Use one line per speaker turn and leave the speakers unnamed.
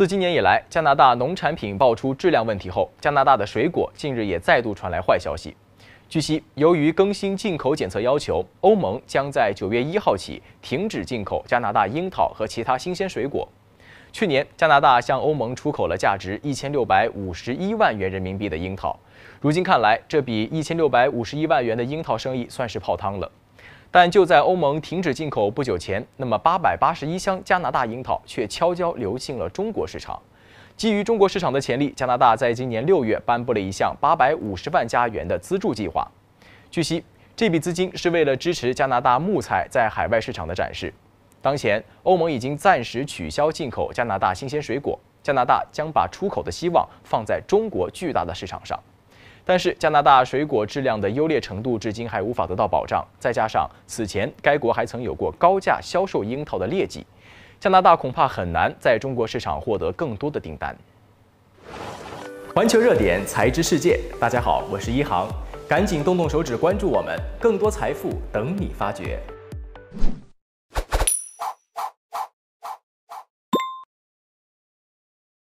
自今年以来，加拿大农产品爆出质量问题后，加拿大的水果近日也再度传来坏消息。据悉，由于更新进口检测要求，欧盟将在九月一号起停止进口加拿大樱桃和其他新鲜水果。去年，加拿大向欧盟出口了价值一千六百五十一万元人民币的樱桃，如今看来，这笔一千六百五十一万元的樱桃生意算是泡汤了。但就在欧盟停止进口不久前，那么八百八十一箱加拿大樱桃却悄悄流进了中国市场。基于中国市场的潜力，加拿大在今年六月颁布了一项八百五十万加元的资助计划。据悉，这笔资金是为了支持加拿大木材在海外市场的展示。当前，欧盟已经暂时取消进口加拿大新鲜水果，加拿大将把出口的希望放在中国巨大的市场上。但是加拿大水果质量的优劣程度至今还无法得到保障，再加上此前该国还曾有过高价销售樱桃的劣迹，加拿大恐怕很难在中国市场获得更多的订单。环球热点，财知世界，大家好，我是一航，赶紧动动手指关注我们，更多财富等你发掘。